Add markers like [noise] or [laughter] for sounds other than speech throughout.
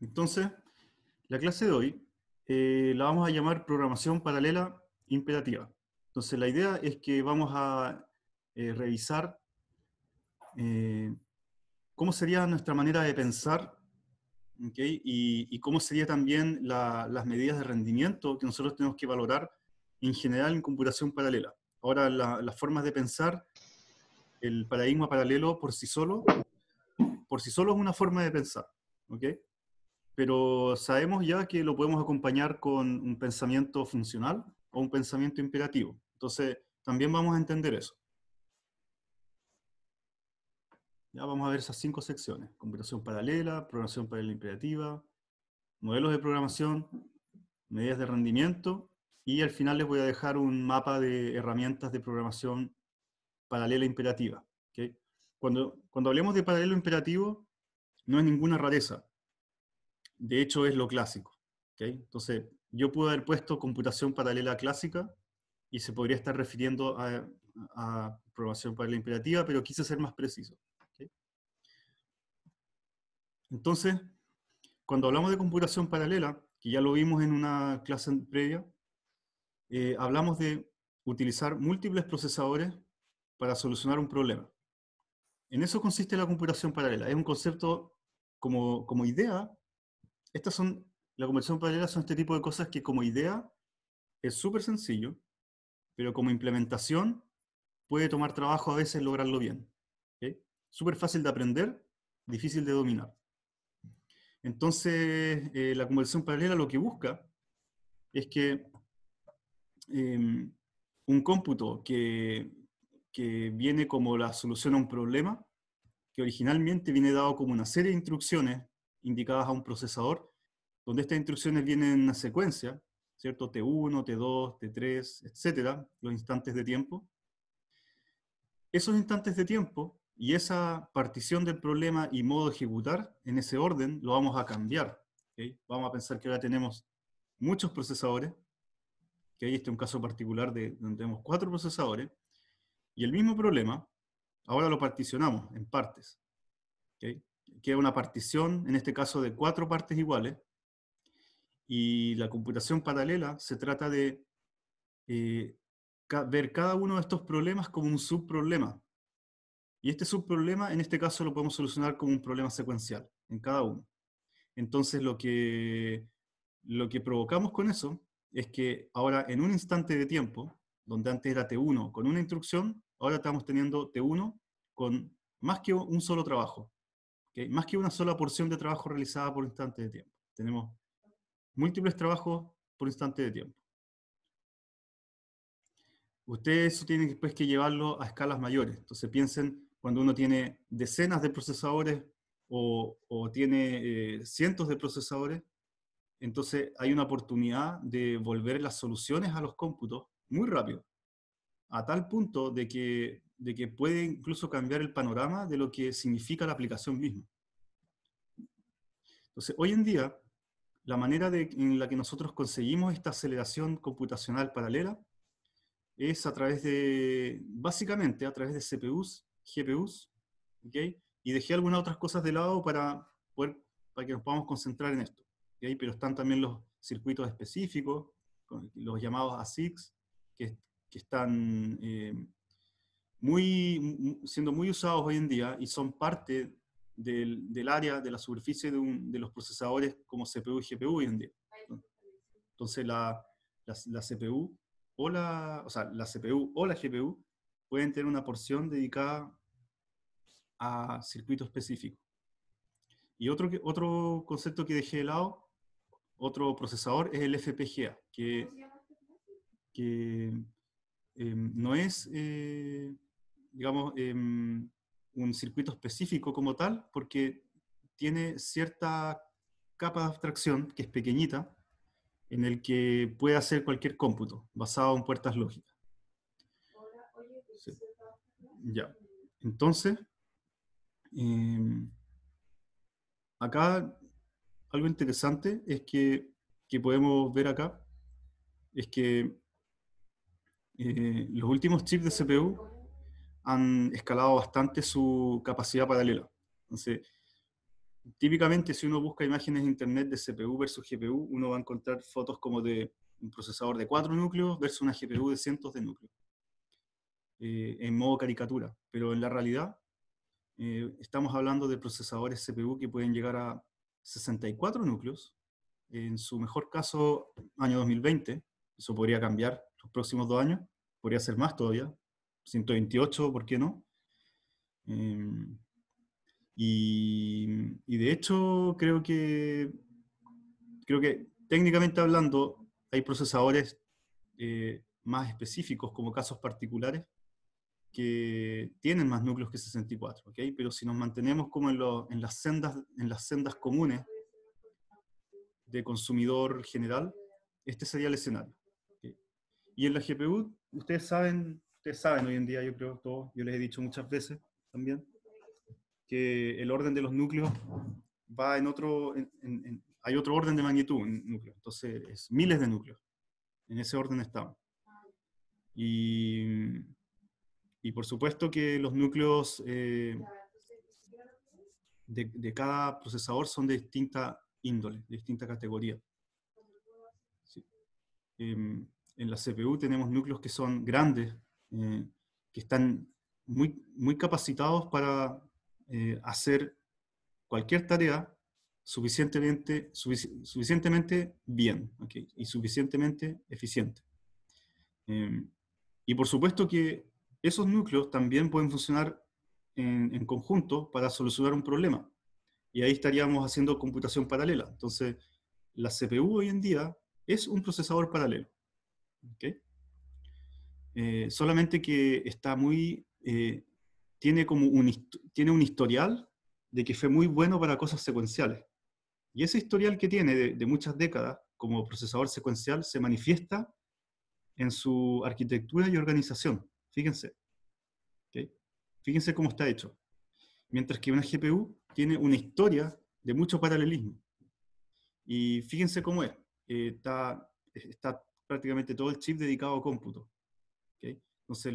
Entonces, la clase de hoy eh, la vamos a llamar programación paralela imperativa. Entonces, la idea es que vamos a eh, revisar eh, cómo sería nuestra manera de pensar y, cómo serían también las medidas de rendimiento que nosotros tenemos que valorar en general en computación paralela. Ahora, las formas de pensar, el paradigma paralelo por sí solo, por sí solo es una forma de pensar. ¿okay? pero sabemos ya que lo podemos acompañar con un pensamiento funcional o un pensamiento imperativo. Entonces, también vamos a entender eso. Ya vamos a ver esas cinco secciones. Computación paralela, programación paralela imperativa, modelos de programación, medidas de rendimiento y al final les voy a dejar un mapa de herramientas de programación paralela imperativa. Cuando, cuando hablemos de paralelo imperativo, no es ninguna rareza de hecho es lo clásico. Entonces, yo pude haber puesto computación paralela clásica y se podría estar refiriendo a, a programación paralela imperativa, pero quise ser más preciso. Entonces, cuando hablamos de computación paralela, que ya lo vimos en una clase previa, eh, hablamos de utilizar múltiples procesadores para solucionar un problema. En eso consiste la computación paralela. Es un concepto como, como idea estas son, la conversión paralela son este tipo de cosas que como idea es súper sencillo, pero como implementación puede tomar trabajo a veces lograrlo bien. Súper fácil de aprender, difícil de dominar. Entonces, eh, la conversión paralela lo que busca es que em, un cómputo que, que viene como la solución a un problema, que originalmente viene dado como una serie de instrucciones indicadas a un procesador, donde estas instrucciones vienen en una secuencia, ¿cierto? T1, T2, T3, etcétera, los instantes de tiempo. Esos instantes de tiempo y esa partición del problema y modo de ejecutar en ese orden lo vamos a cambiar. Vamos a pensar que ahora tenemos muchos procesadores, que ahí este un caso particular de donde tenemos cuatro procesadores, y el mismo problema ahora lo particionamos en partes. ¿okay? queda una partición, en este caso de cuatro partes iguales, y la computación paralela se trata de eh, ver cada uno de estos problemas como un subproblema. Y este subproblema, en este caso, lo podemos solucionar como un problema secuencial, en cada uno. Entonces, lo que, lo que provocamos con eso es que ahora, en un instante de tiempo, donde antes era T1 con una instrucción, ahora estamos teniendo T1 con más que un solo trabajo. Más que una sola porción de trabajo realizada por instante de tiempo. Tenemos múltiples trabajos por instante de tiempo. Ustedes tienen después que llevarlo a escalas mayores. Entonces piensen cuando uno tiene decenas de procesadores o, tiene eh, cientos de procesadores, entonces hay una oportunidad de volver las soluciones a los cómputos muy rápido, a tal punto de que de que puede incluso cambiar el panorama de lo que significa la aplicación misma. Entonces, hoy en día, la manera en la que nosotros conseguimos esta aceleración computacional paralela es a través de, básicamente, a través de CPUs, GPUs, ¿okay? y dejé algunas otras cosas de lado para, para que nos podamos concentrar en esto. ahí Pero están también los circuitos específicos, los llamados ASICs, que, que están... Eh, muy, siendo muy usados hoy en día y son parte del, del área, de la superficie de, un, de, los procesadores como CPU y GPU hoy en día. Entonces la, la, CPU o la, o sea, la CPU o la GPU pueden tener una porción dedicada a circuitos específicos. Y otro, otro concepto que dejé de lado, otro procesador, es el FPGA, que, que em, no es eh, digamos, em, un circuito específico como tal, porque tiene cierta capa de abstracción que es pequeñita, en el que puede hacer cualquier cómputo basado en puertas lógicas. Ya. Entonces, em, acá algo interesante es que, que, podemos ver acá es que eh, los últimos chips de CPU han escalado bastante su capacidad paralela. Entonces, típicamente si uno busca imágenes de internet de CPU versus GPU, uno va a encontrar fotos como de un procesador de cuatro núcleos versus una GPU de cientos de núcleos, eh, en modo caricatura. Pero en la realidad, eh, estamos hablando de procesadores CPU que pueden llegar a 64 núcleos, en su mejor caso, año 2020, eso podría cambiar los próximos dos años, podría ser más todavía, 128, ¿por qué no? Em, y, de hecho, creo que, creo que técnicamente hablando, hay procesadores eh, más específicos como casos particulares que tienen más núcleos que 64, ¿ok? Pero si nos mantenemos como en, en las, sendas, en las sendas comunes de consumidor general, este sería el escenario. Y en la GPU, ustedes saben ustedes saben hoy en día, yo creo, todos, yo les he dicho muchas veces también, que el orden de los núcleos va en otro, hay otro orden de magnitud en núcleos, entonces es miles de núcleos, en ese orden estamos. Y, por supuesto que los núcleos eh, de, cada procesador son de distinta índole, de distinta categoría. Em, en la CPU tenemos núcleos que son grandes, eh, que están muy, muy capacitados para eh, hacer cualquier tarea suficientemente, suficientemente bien y suficientemente eficiente. Eh, y por supuesto que esos núcleos también pueden funcionar en, conjunto para solucionar un problema. Y ahí estaríamos haciendo computación paralela. Entonces, la CPU hoy en día es un procesador paralelo. ¿okay? Eh, solamente que está muy, eh, tiene como un, tiene un historial de que fue muy bueno para cosas secuenciales. Y ese historial que tiene de, muchas décadas como procesador secuencial se manifiesta en su arquitectura y organización. Fíjense. Fíjense cómo está hecho. Mientras que una GPU tiene una historia de mucho paralelismo. Y fíjense cómo es. Eh, está, está prácticamente todo el chip dedicado a cómputo. Entonces,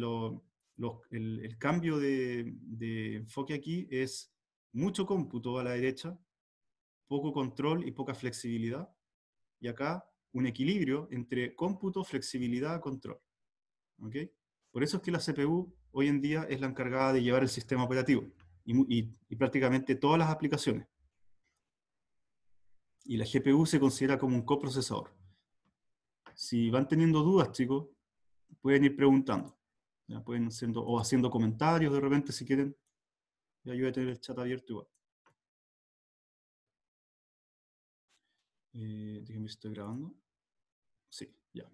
el, cambio de, enfoque aquí es mucho cómputo a la derecha, poco control y poca flexibilidad, y acá un equilibrio entre cómputo, flexibilidad, control. ¿okay? Por eso es que la CPU hoy en día es la encargada de llevar el sistema operativo y, y prácticamente todas las aplicaciones y la GPU se considera como un coprocesador. Si van teniendo dudas, chicos, pueden ir preguntando. Pueden haciendo, o haciendo comentarios de repente si quieren. yo voy a tener el chat abierto igual. Eh, si estoy grabando. Sí, ya.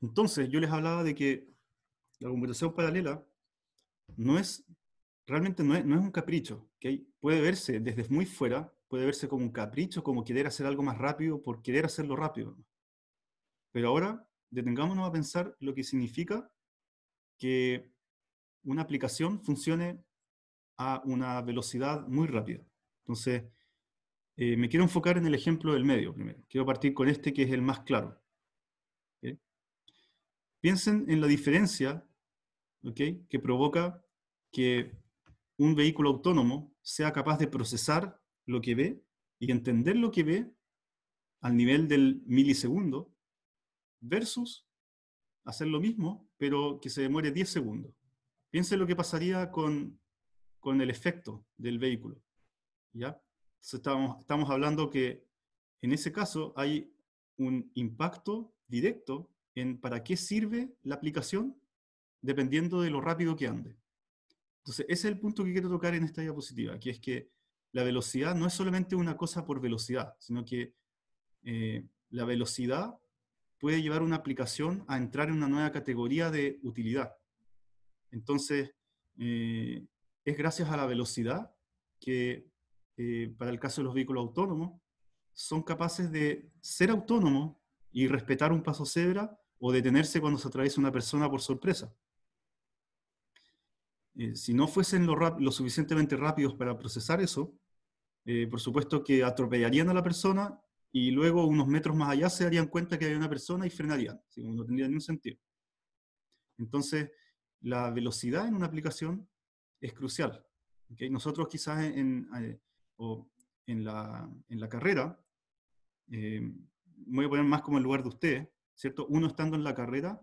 Entonces, yo les hablaba de que la computación paralela no es, realmente no es, no es un capricho. ¿okay? Puede verse desde muy fuera, puede verse como un capricho, como querer hacer algo más rápido por querer hacerlo rápido. Pero ahora detengámonos a pensar lo que significa que una aplicación funcione a una velocidad muy rápida. Entonces, eh, me quiero enfocar en el ejemplo del medio primero. Quiero partir con este que es el más claro. Piensen en la diferencia ¿okay? que provoca que un vehículo autónomo sea capaz de procesar lo que ve y entender lo que ve al nivel del milisegundo versus hacer lo mismo, pero que se demore 10 segundos. Piensen lo que pasaría con, el efecto del vehículo. ¿ya? estamos, estamos hablando que en ese caso hay un impacto directo en para qué sirve la aplicación dependiendo de lo rápido que ande. Entonces, ese es el punto que quiero tocar en esta diapositiva, que es que la velocidad no es solamente una cosa por velocidad, sino que eh, la velocidad puede llevar una aplicación a entrar en una nueva categoría de utilidad. Entonces, eh, es gracias a la velocidad que, eh, para el caso de los vehículos autónomos, son capaces de ser autónomos y respetar un paso cebra o detenerse cuando se atraviesa una persona por sorpresa. Eh, si no fuesen lo, lo, suficientemente rápidos para procesar eso, por supuesto que atropellarían a la persona y luego unos metros más allá se darían cuenta que había una persona y frenarían, no tendría ningún sentido. Entonces, la velocidad en una aplicación es crucial. ¿okay? Nosotros quizás en, eh, o en, la, en la, carrera, eh, me voy a poner más como en lugar de usted, ¿cierto? Uno estando en la carrera,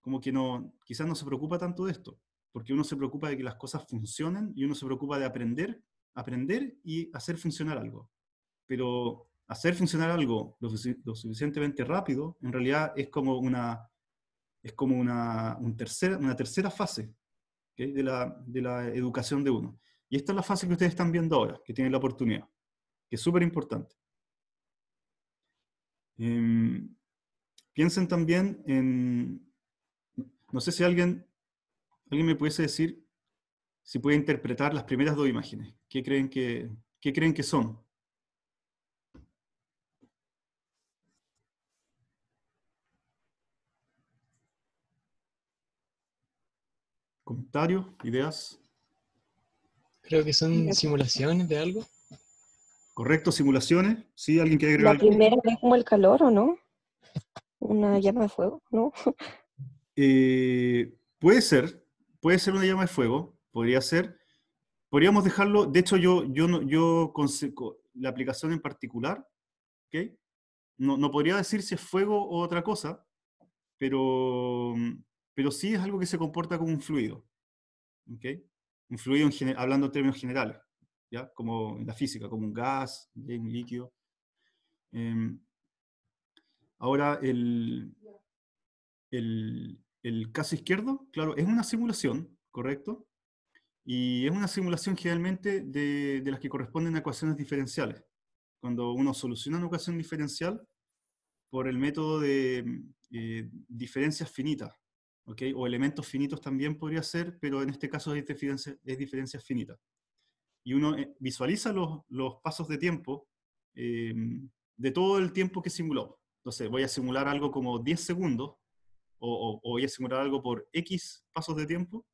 como que no, quizás no se preocupa tanto de esto, porque uno se preocupa de que las cosas funcionen y uno se preocupa de aprender, aprender y hacer funcionar algo. Pero hacer funcionar algo lo, suficientemente rápido, en realidad es como una, es como un tercera, una tercera fase de, la, educación de uno. Y esta es la fase que ustedes están viendo ahora, que tienen la oportunidad, que es súper importante. Em, piensen también en, no sé si alguien, alguien me pudiese decir si puede interpretar las primeras dos imágenes. ¿Qué creen que, qué creen que son? ¿Comentarios? ¿Ideas? Creo que son simulaciones de algo. Correcto, simulaciones. Sí, alguien quiere agregar. La primera es como el calor, ¿o no? Una llama de fuego, ¿no? Eh, puede ser, puede ser una llama de fuego, podría ser. Podríamos dejarlo, de hecho yo, yo, no, yo la aplicación en particular, ¿ok? No, no podría decir si es fuego o otra cosa, pero mm, pero sí es algo que se comporta como un fluido. Un fluido, hablando en términos generales, ¿ya? como en la física, como un gas, un líquido. Em, ahora, el, el, el caso izquierdo, claro, es una simulación, ¿correcto? Y es una simulación generalmente de, de, las que corresponden a ecuaciones diferenciales. Cuando uno soluciona una ecuación diferencial por el método de eh, diferencias finitas, o elementos finitos también podría ser, pero en este caso es diferencias es finita. Y uno eh, visualiza los, pasos de tiempo em, de todo el tiempo que simuló. Entonces, voy a simular algo como 10 segundos, o, voy a simular algo por X pasos de tiempo,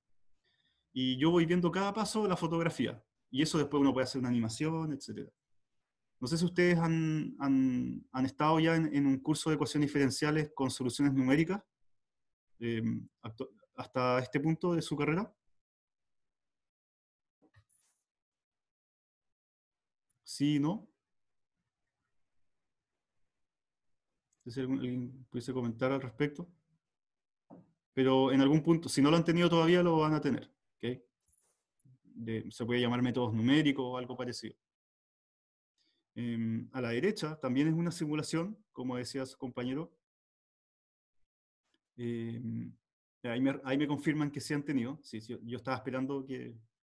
y yo voy viendo cada paso la fotografía. Y eso después uno puede hacer una animación, etc. No sé si ustedes han, estado ya en, un curso de ecuaciones diferenciales con soluciones numéricas, eh, hasta este punto de su carrera? Sí, ¿no? Si alguien pudiese comentar al respecto. Pero en algún punto, si no lo han tenido todavía, lo van a tener. se puede llamar métodos numéricos o algo parecido. Em, a la derecha también es una simulación, como decía su compañero, Em, ahí, me, confirman que se han tenido. Sí, yo estaba esperando que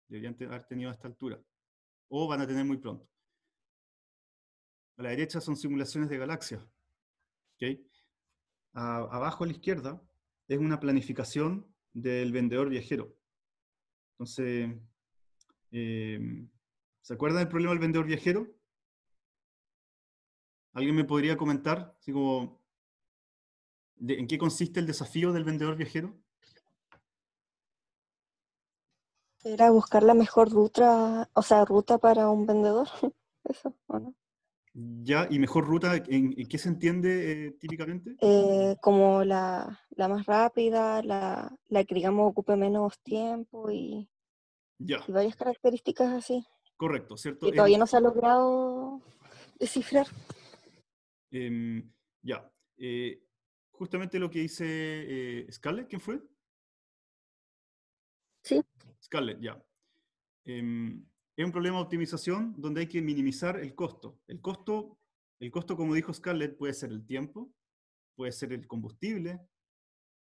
deberían haber tenido a esta altura. O van a tener muy pronto. A la derecha son simulaciones de galaxias. abajo a la izquierda es una planificación del vendedor viajero. Entonces, em, ¿se acuerdan del problema del vendedor viajero? ¿Alguien me podría comentar? Así como, ¿En qué consiste el desafío del vendedor viajero? Era buscar la mejor ruta, o sea, ruta para un vendedor. [laughs] Eso, Ya, ¿y mejor ruta en, qué se entiende eh, típicamente? Eh, como la, más rápida, la, que digamos ocupe menos tiempo y, varias características así. Correcto, ¿cierto? Y em, todavía no se ha logrado descifrar. Em, ya. Eh, justamente lo que dice eh, Scarlett, ¿quién fue? Sí. Scarlett, ya. Em, es un problema de optimización donde hay que minimizar el costo. El costo, el costo como dijo Scarlett, puede ser el tiempo, puede ser el combustible,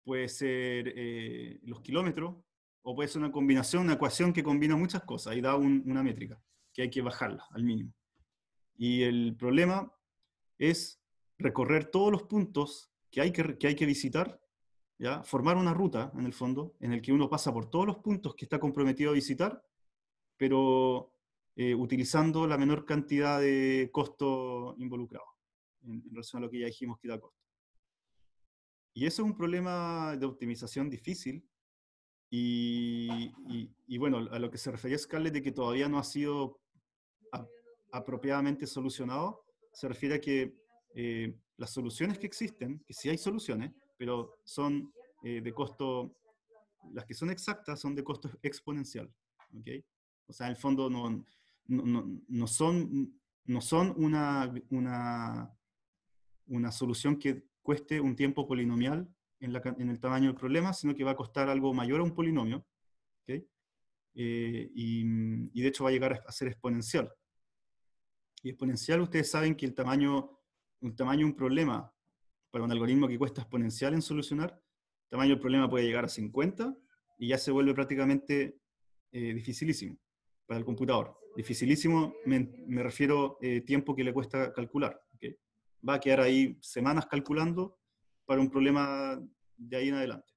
puede ser eh, los kilómetros, o puede ser una combinación, una ecuación que combina muchas cosas y da una métrica que hay que bajarla al mínimo. Y el problema es recorrer todos los puntos que hay que, visitar, ¿ya? formar una ruta, en el fondo, en el que uno pasa por todos los puntos que está comprometido a visitar, pero eh, utilizando la menor cantidad de costo involucrado, en, relación a lo que ya dijimos que da costo. Y eso es un problema de optimización difícil. Y, bueno, a lo que se refería Scarlett de que todavía no ha sido apropiadamente solucionado, se refiere a que eh, las soluciones que existen, que sí hay soluciones, pero son eh, de costo, las que son exactas son de costo exponencial. ¿okay? O sea, en el fondo no, no, son, no son una, una, una, solución que cueste un tiempo polinomial en, el tamaño del problema, sino que va a costar algo mayor a un polinomio. ¿okay? Eh, y, y de hecho va a llegar a ser exponencial. Y exponencial, ustedes saben que el tamaño un tamaño un problema para un algoritmo que cuesta exponencial en solucionar, tamaño del problema puede llegar a 50 y ya se vuelve prácticamente eh, dificilísimo para el computador. Dificilísimo me, refiero eh, tiempo que le cuesta calcular. Va a quedar ahí semanas calculando para un problema de ahí en adelante.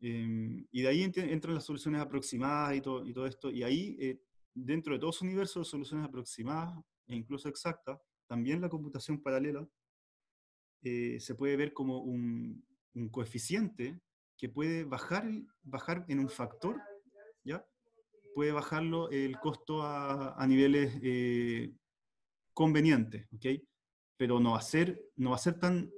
Em, y de ahí entran las soluciones aproximadas y todo, y todo esto. Y ahí, eh, dentro de todo universos soluciones aproximadas e incluso exactas, también la computación paralela eh, se puede ver como un, coeficiente que puede bajar, bajar en un factor, ¿ya? Puede bajarlo el costo a, niveles eh, convenientes, ¿ok? Pero no va, a ser, no va a ser tan,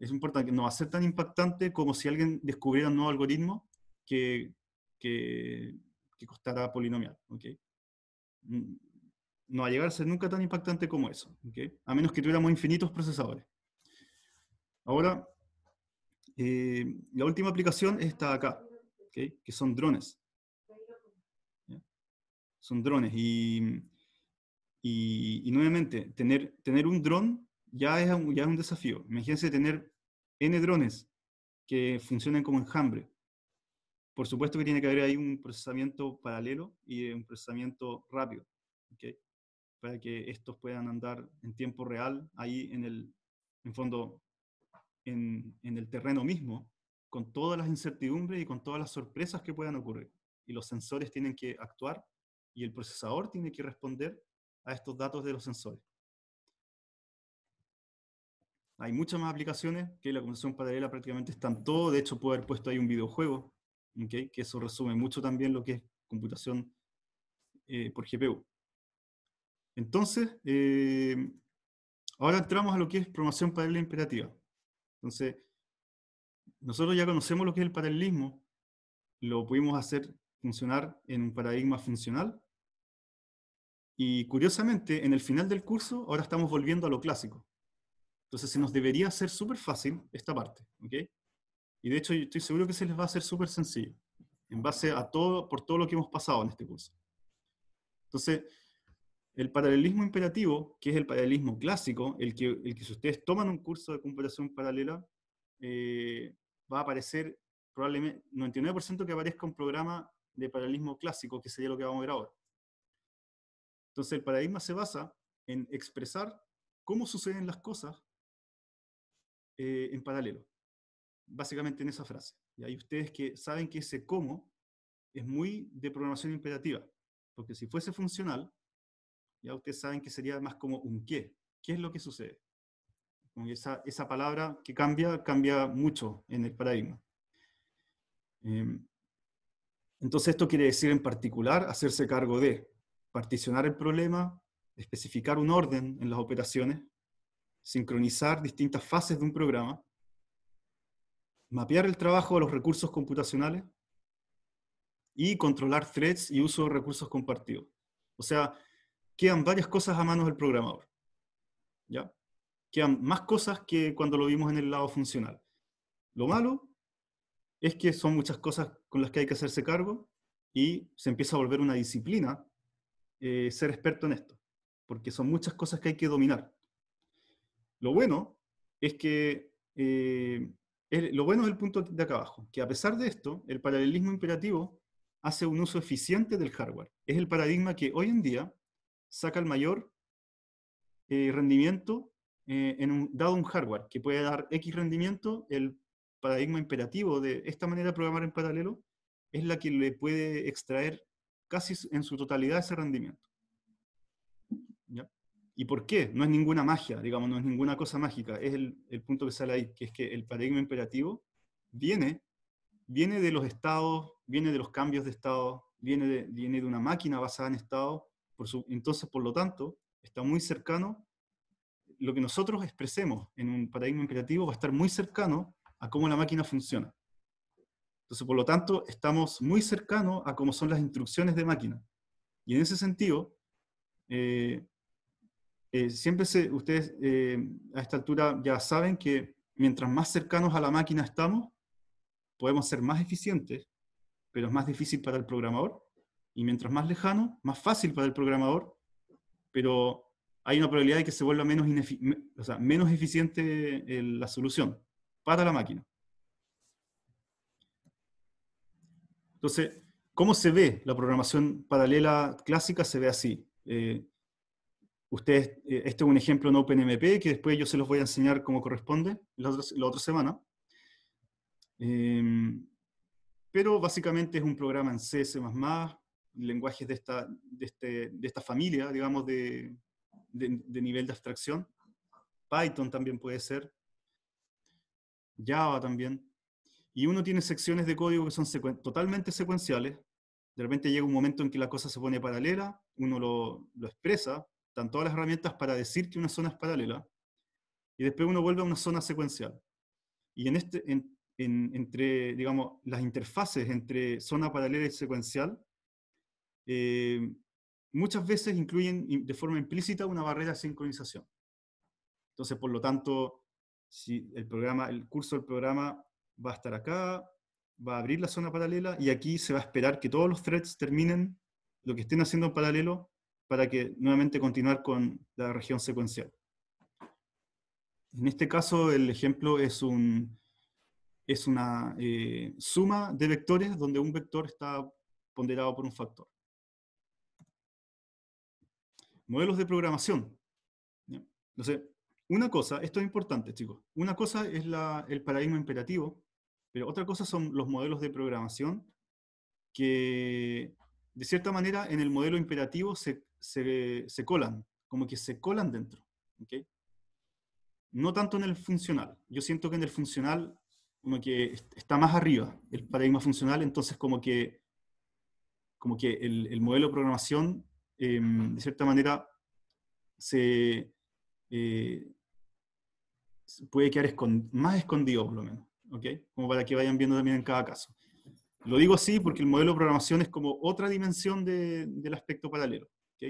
es importante, no va a ser tan impactante como si alguien descubriera un nuevo algoritmo que, que, que costara polinomial, ¿ok? Mm, no va a llegar a ser nunca tan impactante como eso, a menos que tuviéramos infinitos procesadores. Ahora, eh, la última aplicación está acá, que son drones. Son drones y, nuevamente, tener, tener un dron ya es un, ya un desafío. Imagínense tener N drones que funcionen como enjambre. Por supuesto que tiene que haber ahí un procesamiento paralelo y un procesamiento rápido para que estos puedan andar en tiempo real ahí en el, en fondo, en, el terreno mismo, con todas las incertidumbres y con todas las sorpresas que puedan ocurrir. Y los sensores tienen que actuar y el procesador tiene que responder a estos datos de los sensores. Hay muchas más aplicaciones que la computación paralela prácticamente están todo. De hecho, puedo haber puesto ahí un videojuego, que eso resume mucho también lo que es computación eh, por GPU. Entonces, eh, ahora entramos a lo que es programación paralela imperativa. Entonces, nosotros ya conocemos lo que es el paralelismo, lo pudimos hacer funcionar en un paradigma funcional. Y curiosamente, en el final del curso, ahora estamos volviendo a lo clásico. Entonces, se nos debería hacer súper fácil esta parte, Y de hecho, estoy seguro que se les va a hacer súper sencillo, en base a todo, por todo lo que hemos pasado en este curso. Entonces, el paralelismo imperativo, que es el paralelismo clásico, el que, si ustedes toman un curso de computación paralela, eh, va a aparecer probablemente 99% que aparezca un programa de paralelismo clásico, que sería lo que vamos a ver ahora. Entonces el paradigma se basa en expresar cómo suceden las cosas eh, en paralelo. Básicamente en esa frase. Y hay ustedes que saben que ese cómo es muy de programación imperativa, porque si fuese funcional, ya ustedes saben que sería más como un qué. ¿Qué es lo que sucede? Esa, esa palabra que cambia, cambia mucho en el paradigma. Em, entonces esto quiere decir en particular hacerse cargo de particionar el problema, especificar un orden en las operaciones, sincronizar distintas fases de un programa, mapear el trabajo de los recursos computacionales y controlar threads y uso de recursos compartidos. O sea, quedan varias cosas a manos del programador. ¿Ya? Quedan más cosas que cuando lo vimos en el lado funcional. Lo malo es que son muchas cosas con las que hay que hacerse cargo y se empieza a volver una disciplina eh, ser experto en esto, porque son muchas cosas que hay que dominar. Lo bueno es que, eh, lo bueno es el punto de acá abajo, que a pesar de esto, el paralelismo imperativo hace un uso eficiente del hardware. Es el paradigma que hoy en día saca el mayor eh, rendimiento eh, en un, dado un hardware que puede dar X rendimiento, el paradigma imperativo de esta manera de programar en paralelo es la que le puede extraer casi en su totalidad ese rendimiento. ¿Y por qué? No es ninguna magia, digamos, no es ninguna cosa mágica. Es el, punto que sale ahí, que es que el paradigma imperativo viene, viene de los estados, viene de los cambios de estado, viene de, viene de una máquina basada en estado entonces, por lo tanto, está muy cercano, lo que nosotros expresemos en un paradigma imperativo va a estar muy cercano a cómo la máquina funciona. Entonces, por lo tanto, estamos muy cercanos a cómo son las instrucciones de máquina. Y en ese sentido, eh, eh, siempre se, ustedes eh, a esta altura ya saben que mientras más cercanos a la máquina estamos, podemos ser más eficientes, pero es más difícil para el programador. Y mientras más lejano, más fácil para el programador, pero hay una probabilidad de que se vuelva menos, menos eficiente eh, la solución para la máquina. Entonces, ¿cómo se ve la programación paralela clásica? Se ve así. Eh, ustedes, eh, este es un ejemplo en OpenMP que después yo se los voy a enseñar cómo corresponde la otra, semana. Em, pero básicamente es un programa en C, C++, lenguajes de esta, de, este, de esta familia, digamos, de, de, nivel de abstracción. Python también puede ser. Java también. Y uno tiene secciones de código que son totalmente secuenciales. De repente llega un momento en que la cosa se pone paralela, uno lo, lo expresa, están todas las herramientas para decir que una zona es paralela, y después uno vuelve a una zona secuencial. Y en este, en, entre, digamos, las interfaces entre zona paralela y secuencial, eh, muchas veces incluyen de forma implícita una barrera de sincronización. Entonces, por lo tanto, si el, programa, el curso del programa va a estar acá, va a abrir la zona paralela y aquí se va a esperar que todos los threads terminen lo que estén haciendo en paralelo para que nuevamente continuar con la región secuencial. En este caso, el ejemplo es, un, es una eh, suma de vectores donde un vector está ponderado por un factor modelos de programación. Entonces, una cosa, esto es importante, chicos, una cosa es el paradigma imperativo, pero otra cosa son los modelos de programación que, de cierta manera, en el modelo imperativo se, colan, como que se colan dentro. ¿okay? No tanto en el funcional. Yo siento que en el funcional, como que está más arriba el paradigma funcional, entonces como que, como que el, el modelo de programación Em, de cierta manera, se eh, puede quedar más escondido, por lo menos, Como para que vayan viendo también en cada caso. Lo digo así porque el modelo de programación es como otra dimensión del aspecto paralelo.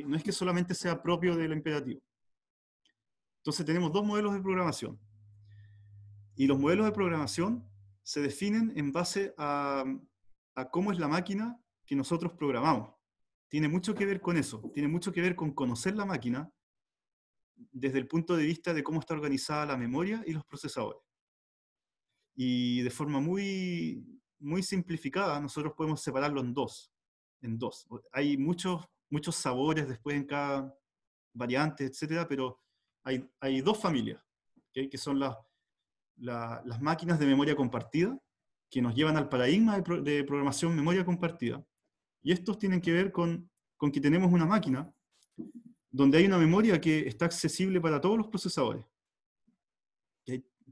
No es que solamente sea propio del imperativo. Entonces tenemos dos modelos de programación. Y los modelos de programación se definen en base a cómo es la máquina que nosotros programamos tiene mucho que ver con eso, tiene mucho que ver con conocer la máquina desde el punto de vista de cómo está organizada la memoria y los procesadores. Y de forma muy, muy simplificada, nosotros podemos separarlo en dos, en dos. Hay muchos, muchos sabores después en cada variante, etcétera, pero hay, hay dos familias, que son las, las máquinas de memoria compartida, que nos llevan al paradigma de programación memoria compartida, y estos tienen que ver con, que tenemos una máquina donde hay una memoria que está accesible para todos los procesadores.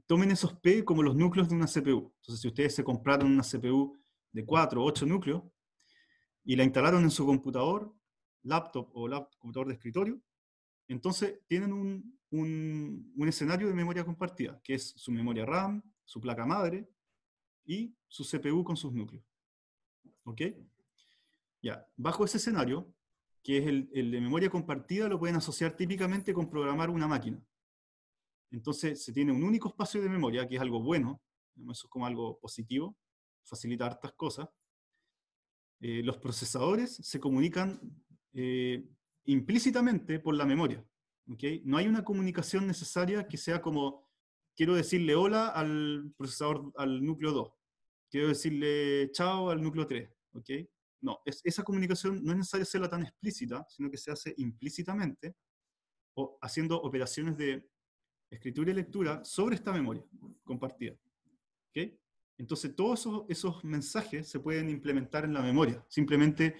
Tomen esos P como los núcleos de una CPU. Entonces, si ustedes se compraron una CPU de 4 o 8 núcleos y la instalaron en su computador, laptop o computador de escritorio, entonces tienen un, un escenario de memoria compartida, que es su memoria RAM, su placa madre y su CPU con sus núcleos. ¿Ok? bajo ese escenario, que es el, de memoria compartida, lo pueden asociar típicamente con programar una máquina. Entonces se tiene un único espacio de memoria, que es algo bueno, eso es como algo positivo, facilitar hartas cosas. Eh, los procesadores se comunican eh, implícitamente por la memoria. No hay una comunicación necesaria que sea como, quiero decirle hola al procesador, al núcleo 2, quiero decirle chao al núcleo 3. No, esa comunicación no es necesaria hacerla tan explícita, sino que se hace implícitamente o haciendo operaciones de escritura y lectura sobre esta memoria compartida. ¿Okay? Entonces, todos esos, mensajes se pueden implementar en la memoria, simplemente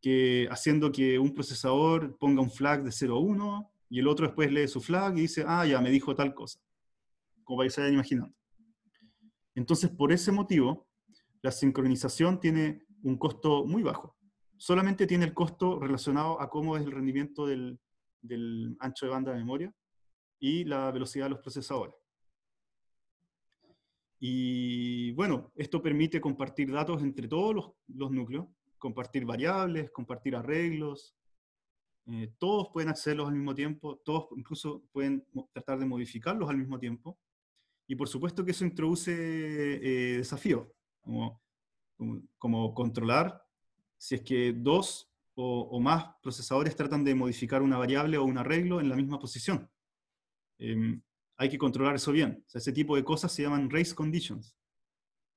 que, haciendo que un procesador ponga un flag de 0 a 1 y el otro después lee su flag y dice, ah, ya me dijo tal cosa, como vais que se imaginando. Entonces, por ese motivo, la sincronización tiene un costo muy bajo. Solamente tiene el costo relacionado a cómo es el rendimiento del, ancho de banda de memoria y la velocidad de los procesadores. Y bueno, esto permite compartir datos entre todos los, núcleos, compartir variables, compartir arreglos. Eh, todos pueden accederlos al mismo tiempo, todos incluso pueden tratar de modificarlos al mismo tiempo. Y por supuesto que eso introduce eh, desafíos, como como, controlar si es que dos o, más procesadores tratan de modificar una variable o un arreglo en la misma posición. Em, hay que controlar eso bien. ese tipo de cosas se llaman race conditions.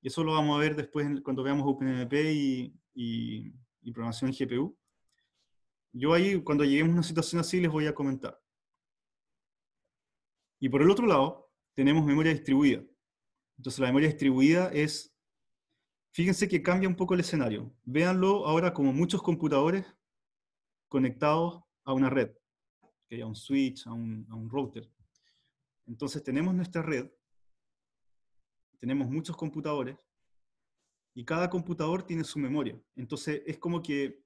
Y eso lo vamos a ver después cuando veamos OpenMP y, y programación GPU. Yo ahí, cuando lleguemos a una situación así, les voy a comentar. Y por el otro lado, tenemos memoria distribuida. Entonces la memoria distribuida es Fíjense que cambia un poco el escenario. Véanlo ahora como muchos computadores conectados a una red, que a un switch, a un, router. Entonces tenemos nuestra red, tenemos muchos computadores, y cada computador tiene su memoria. Entonces es como que,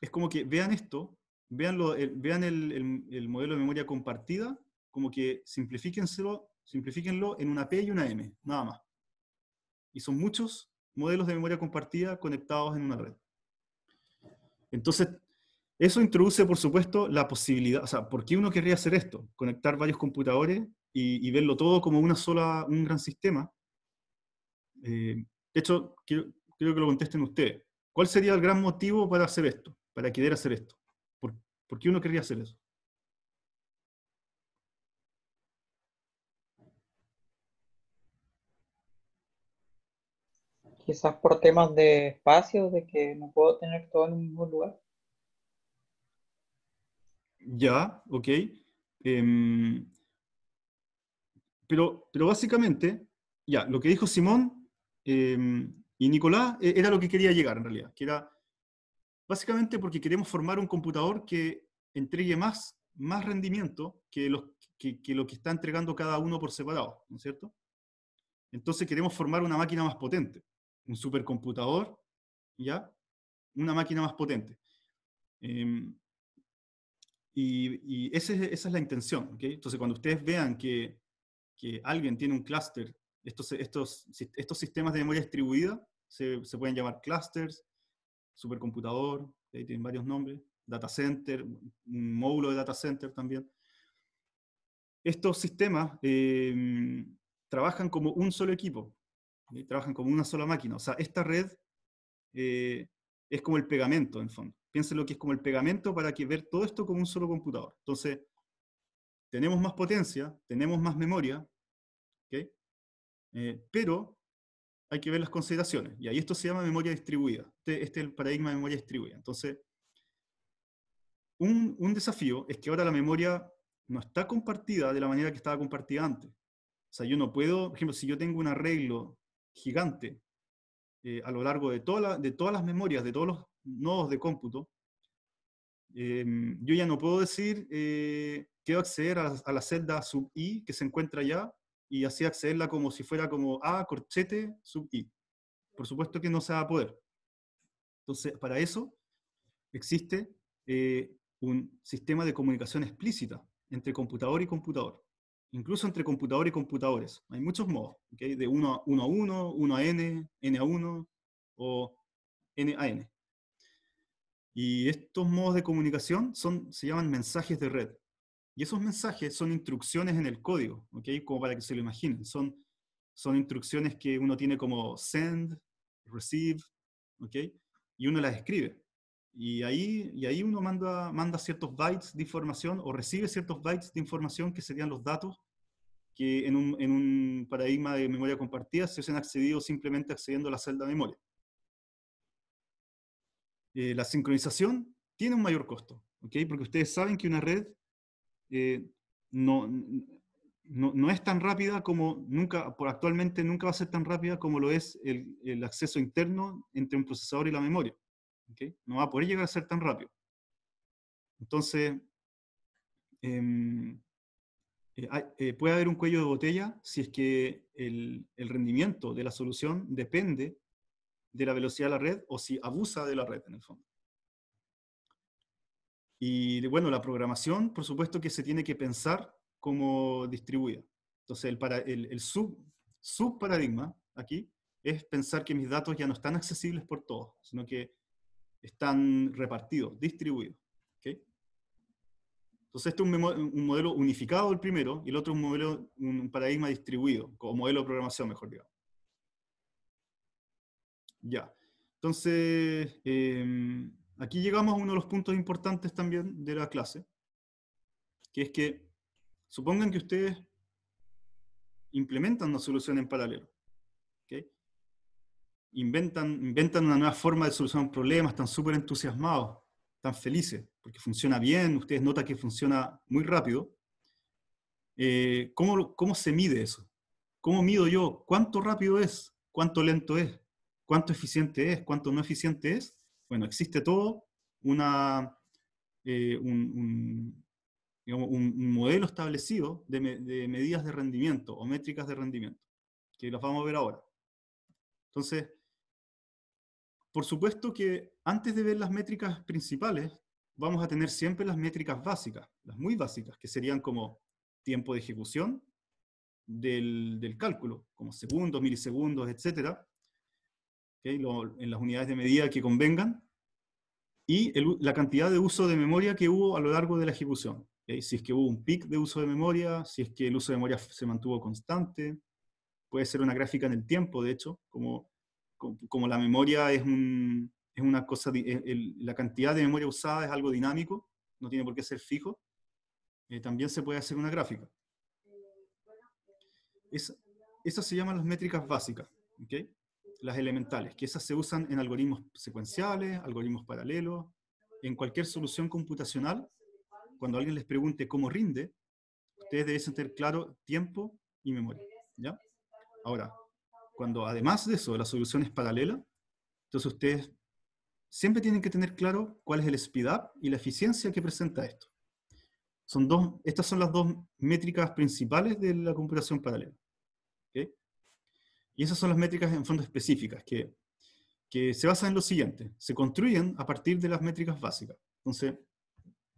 es como que vean esto, vean, el, modelo de memoria compartida, como que simplifíquenselo, en una P y una M, nada más. Y son muchos modelos de memoria compartida conectados en una red. Entonces, eso introduce, por supuesto, la posibilidad, o sea, ¿por qué uno querría hacer esto? Conectar varios computadores y, verlo todo como una sola, un gran sistema. Eh, de hecho, quiero, que lo contesten ustedes. ¿Cuál sería el gran motivo para hacer esto? Para querer hacer esto. ¿por qué uno querría hacer eso? Quizás por temas de espacio, de que no puedo tener todo en un mismo lugar. Ya, ok. Em, pero, pero básicamente, ya, lo que dijo Simón em, y Nicolás e, era lo que quería llegar en realidad, que era básicamente porque queremos formar un computador que entregue más, más rendimiento que, los, que lo que está entregando cada uno por separado, ¿no es cierto? Entonces queremos formar una máquina más potente un supercomputador, ¿ya? Una máquina más potente. Em, y, esa es la intención, Entonces, cuando ustedes vean que, alguien tiene un clúster, estos, estos, estos sistemas de memoria distribuida se, pueden llamar clusters, supercomputador, ahí tienen varios nombres, data center, un módulo de data center también. Estos sistemas em, trabajan como un solo equipo, trabajan como una sola máquina. O sea, esta red eh, es como el pegamento, en fondo. Piensen lo que es como el pegamento para que ver todo esto como un solo computador. Entonces, tenemos más potencia, tenemos más memoria, eh, pero hay que ver las consideraciones. Y ahí esto se llama memoria distribuida. Este, este, es el paradigma de memoria distribuida. Entonces, un, un desafío es que ahora la memoria no está compartida de la manera que estaba compartida antes. O sea, yo no puedo, por ejemplo, si yo tengo un arreglo gigante eh, a lo largo de, toda de todas las memorias, de todos los nodos de cómputo, em, yo ya no puedo decir, eh, quiero acceder a, la celda sub i que se encuentra allá y así accederla como si fuera como a corchete sub i. Por supuesto que no se va a poder. Entonces, para eso existe eh, un sistema de comunicación explícita entre computador y computador incluso entre computador y computadores. Hay muchos modos, de 1 a 1 1, a n, n a 1 o n a n. Y estos modos de comunicación son, se llaman mensajes de red. Y esos mensajes son instrucciones en el código, ¿okay? como para que se lo imaginen. Son, son instrucciones que uno tiene como send, receive, ¿okay? y uno las escribe. Y ahí, y ahí uno manda, manda ciertos bytes de información o recibe ciertos bytes de información que serían los datos que en un, paradigma de memoria compartida se hacen accedido simplemente accediendo a la celda de memoria. Eh, la sincronización tiene un mayor costo, porque ustedes saben que una red eh, no, no, es tan rápida como nunca, por actualmente nunca va a ser tan rápida como lo es el acceso interno entre un procesador y la memoria. No va a poder llegar a ser tan rápido. Entonces, em, eh, eh, puede haber un cuello de botella si es que el, rendimiento de la solución depende de la velocidad de la red o si abusa de la red en el fondo. Y bueno, la programación, por supuesto que se tiene que pensar como distribuida. Entonces, el, para, el, sub, paradigma aquí es pensar que mis datos ya no están accesibles por todos, sino que están repartidos, distribuidos. Entonces, este es un, modelo unificado, el primero, y el otro es un, modelo, un paradigma distribuido, o modelo de programación, mejor digamos. Ya. Entonces, em, aquí llegamos a uno de los puntos importantes también de la clase, que es que supongan que ustedes implementan una solución en paralelo. ¿okay? inventan, inventan una nueva forma de solucionar problemas problema, están súper entusiasmados, están felices, porque funciona bien, ustedes notan que funciona muy rápido. Eh, ¿cómo, se mide eso? ¿Cómo mido yo cuánto rápido es, cuánto lento es, cuánto eficiente es, cuánto no eficiente es? Bueno, existe todo una, eh, un, modelo establecido de, de medidas de rendimiento o métricas de rendimiento, que las vamos a ver ahora. Entonces, por supuesto que antes de ver las métricas principales, vamos a tener siempre las métricas básicas, las muy básicas, que serían como tiempo de ejecución del, cálculo, como segundos, milisegundos, etc. en las unidades de medida que convengan. Y la cantidad de uso de memoria que hubo a lo largo de la ejecución. Si es que hubo un pic de uso de memoria, si es que el uso de memoria se mantuvo constante. Puede ser una gráfica en el tiempo, de hecho, como como la memoria es, una cosa, e, la cantidad de memoria usada es algo dinámico, no tiene por qué ser fijo, eh, también se puede hacer una gráfica. esas se llaman las métricas básicas, las elementales, que esas se usan en algoritmos secuenciales, algoritmos paralelos, en cualquier solución computacional. Cuando alguien les pregunte cómo rinde, ustedes deben tener claro tiempo y memoria. ¿ya? Ahora, cuando además de eso la solución es paralela, entonces ustedes siempre tienen que tener claro cuál es el speed up y la eficiencia que presenta esto. Son dos, estas son las dos métricas principales de la computación paralela. Y esas son las métricas en fondo específicas, que, que se basan en lo siguiente, se construyen a partir de las métricas básicas. Entonces,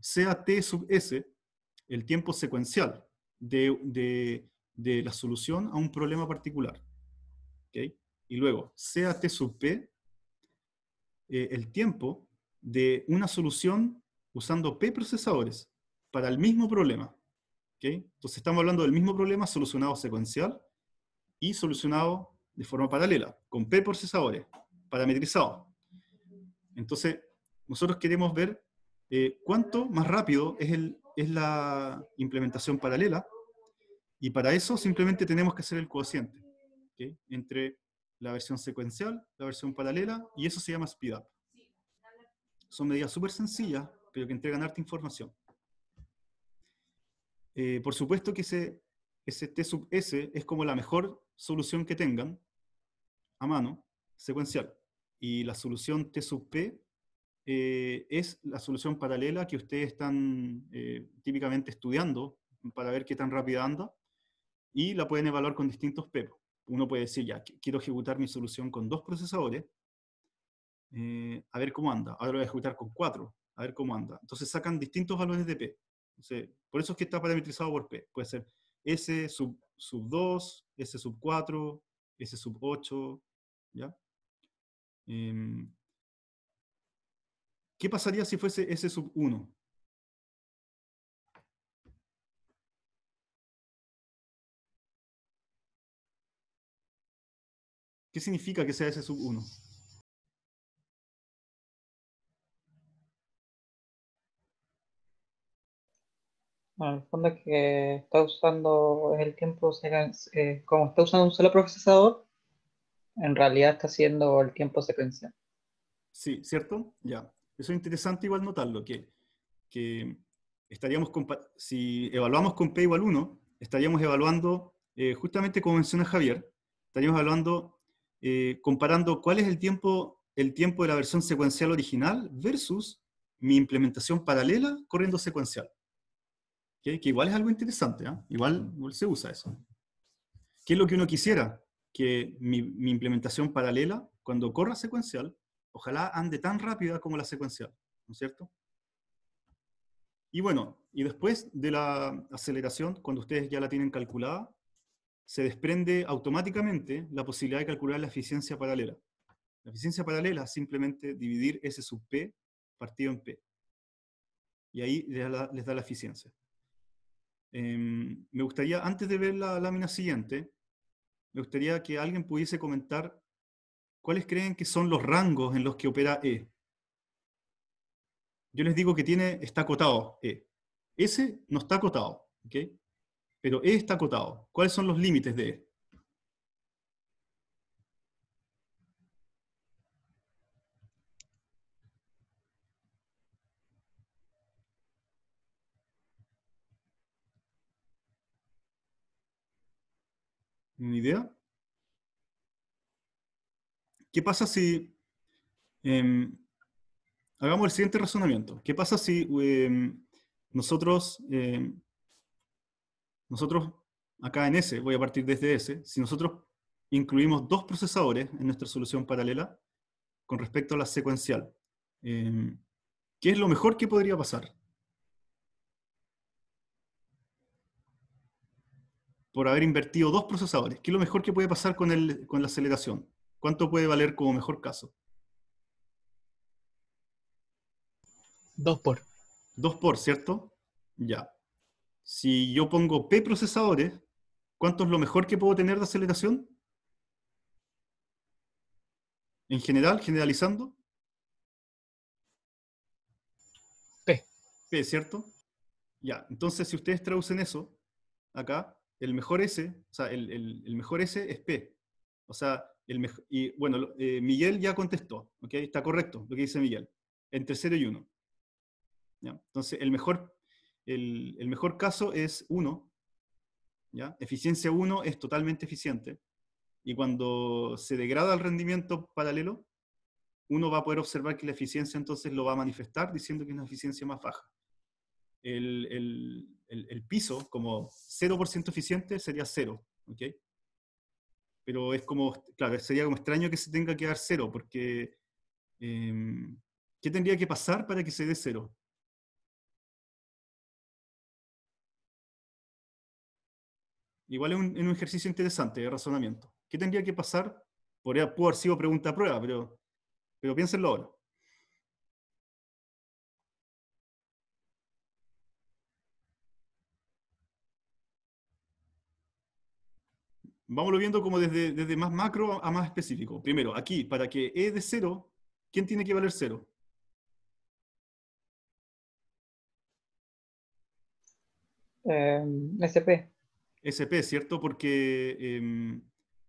sea T sub S el tiempo secuencial de, de, de la solución a un problema particular. Y luego, sea T sub P eh, el tiempo de una solución usando P procesadores para el mismo problema. Entonces estamos hablando del mismo problema solucionado secuencial y solucionado de forma paralela, con P procesadores, parametrizado. Entonces, nosotros queremos ver eh, cuánto más rápido es, es la implementación paralela, y para eso simplemente tenemos que hacer el cociente entre la versión secuencial, la versión paralela, y eso se llama speedup. Son medidas súper sencillas, pero que entregan harta información. Eh, por supuesto que ese, T sub S es como la mejor solución que tengan a mano, secuencial. Y la solución T sub P eh, es la solución paralela que ustedes están eh, típicamente estudiando para ver qué tan rápida anda y la pueden evaluar con distintos PEPOS uno puede decir, ya, quiero ejecutar mi solución con dos procesadores, eh, a ver cómo anda. Ahora lo voy a ejecutar con cuatro, a ver cómo anda. Entonces sacan distintos valores de P. por eso es que está parametrizado por P. Puede ser S sub, sub 2, S sub 4, S sub 8, ¿ya? Em, ¿Qué pasaría si fuese S sub 1? ¿Qué significa que sea S sub 1? Bueno, en el fondo que está usando el tiempo, eh, como está usando un solo procesador, en realidad está haciendo el tiempo secuencial. Sí, ¿cierto? Ya. Eso es interesante igual notarlo, que, que estaríamos, si evaluamos con P igual 1, estaríamos evaluando, eh, justamente como menciona Javier, estaríamos evaluando eh, comparando cuál es el tiempo, el tiempo de la versión secuencial original versus mi implementación paralela corriendo secuencial. Que igual es algo interesante, ¿ah? igual, se usa eso. ¿Qué es lo que uno quisiera? Que mi, mi implementación paralela, cuando corra secuencial, ojalá ande tan rápida como la secuencial, ¿no es cierto? Y bueno, y después de la aceleración, cuando ustedes ya la tienen calculada, se desprende automáticamente la posibilidad de calcular la eficiencia paralela. La eficiencia paralela es simplemente dividir S sub P partido en P. Y ahí les da la, eficiencia. Em, me gustaría, antes de ver la lámina siguiente, me gustaría que alguien pudiese comentar cuáles creen que son los rangos en los que opera E. Yo les digo que tiene, está acotado E. S no está acotado. ¿okay? pero E está acotado. ¿Cuáles son los límites de E? ¿Una idea? ¿Qué pasa si... Em, hagamos el siguiente razonamiento. ¿Qué pasa si em, nosotros em, nosotros, acá en S, voy a partir desde S, si nosotros incluimos dos procesadores en nuestra solución paralela con respecto a la secuencial, em, ¿qué es lo mejor que podría pasar? Por haber invertido dos procesadores, ¿qué es lo mejor que puede pasar con, la aceleración? ¿Cuánto puede valer como mejor caso? Dos por. Dos por, ¿cierto? Ya si yo pongo P procesadores, ¿cuánto es lo mejor que puedo tener de aceleración? En general, generalizando. P. P, ¿cierto? Ya, entonces si ustedes traducen eso, acá, el mejor S, o sea, el, mejor S es P. O sea, el y bueno, eh, Miguel ya contestó, ¿ok? Está correcto lo que dice Miguel, entre 0 y 1. ¿Ya? Entonces, el mejor el, mejor caso es 1, ¿ya? Eficiencia 1 es totalmente eficiente. Y cuando se degrada el rendimiento paralelo, uno va a poder observar que la eficiencia entonces lo va a manifestar diciendo que es una eficiencia más baja. El, piso, como 0% eficiente, sería 0. ¿okay? Pero es como, claro, sería como extraño que se tenga que dar 0, porque em, ¿qué tendría que pasar para que se dé 0? igual es un, ejercicio interesante de razonamiento. ¿Qué tendría que pasar? Podría, haber sido pregunta a prueba, pero, pero piénsenlo ahora. Vámonos viendo como desde, más macro a más específico. Primero, aquí, para que E de cero, ¿quién tiene que valer cero? Eh, em, SP. SP, ¿cierto? Porque, em,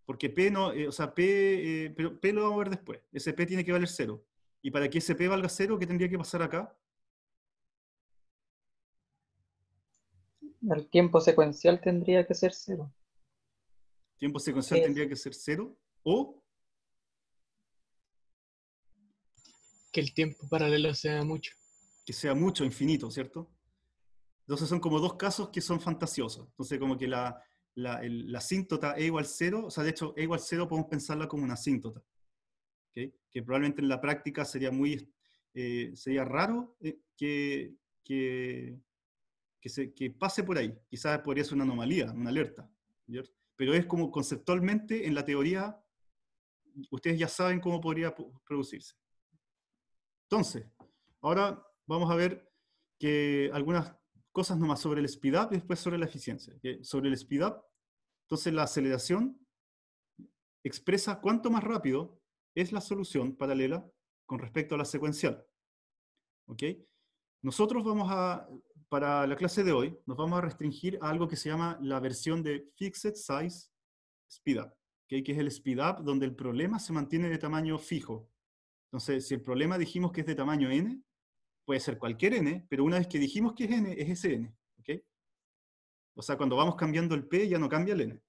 porque P no, eh, o sea, P, eh, pero P lo vamos a ver después. SP tiene que valer cero. Y para que SP valga cero, ¿qué tendría que pasar acá? El tiempo secuencial tendría que ser ¿El Tiempo secuencial eh. tendría que ser cero? o... Que el tiempo paralelo sea mucho. Que sea mucho, infinito, ¿cierto? Entonces son como dos casos que son fantasiosos. Entonces como que la, la, el, la asíntota E igual cero, o sea, de hecho, E igual cero podemos pensarla como una asíntota. Que probablemente en la práctica sería muy, eh, sería raro eh, que, que, que, se, pase por ahí. Quizás podría ser una anomalía, una alerta. Pero es como conceptualmente, en la teoría, ustedes ya saben cómo podría producirse. Entonces, ahora vamos a ver que algunas cosas nomás sobre el speed up y después sobre la eficiencia. Sobre el speed up, entonces la aceleración expresa cuánto más rápido es la solución paralela con respecto a la secuencial. okay Nosotros vamos a, para la clase de hoy, nos vamos a restringir a algo que se llama la versión de Fixed Size Speed Up, que es el speed up donde el problema se mantiene de tamaño fijo. Entonces, si el problema dijimos que es de tamaño n, puede ser cualquier n, pero una vez que dijimos que es n, es ese n. O sea, cuando vamos cambiando el p, ya no cambia el n.